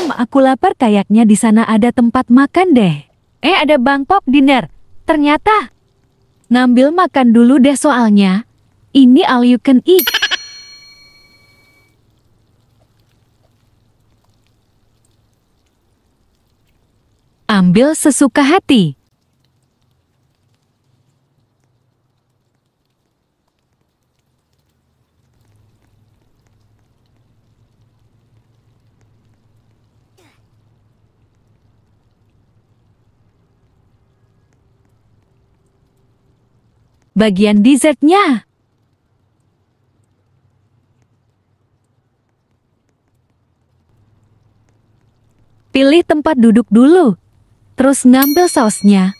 Hmm, aku lapar kayaknya di sana ada tempat makan deh. Eh, ada bang pop dinner. Ternyata. Ngambil makan dulu deh soalnya. Ini all you can eat. Ambil sesuka hati. bagian dessertnya. Pilih tempat duduk dulu, terus ngambil sausnya.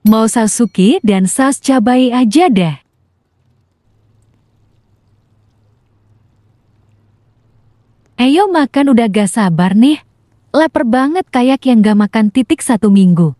Mau Sasuke dan Sas cabai aja deh. Ayo makan udah gak sabar nih. Laper banget kayak yang gak makan titik satu minggu.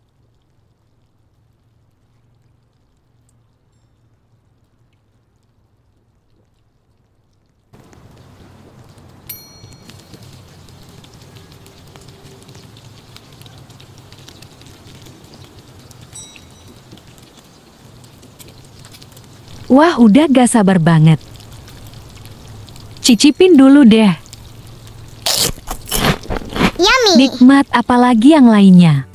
Wah, udah gak sabar banget. Cicipin dulu deh. Yummy. Nikmat apalagi yang lainnya.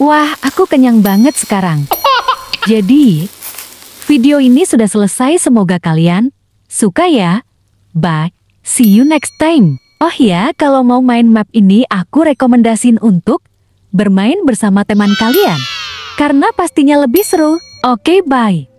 Wah, aku kenyang banget sekarang. Jadi, video ini sudah selesai semoga kalian suka ya. Bye, see you next time. Oh ya, kalau mau main map ini aku rekomendasin untuk bermain bersama teman kalian. Karena pastinya lebih seru. Oke, okay, bye.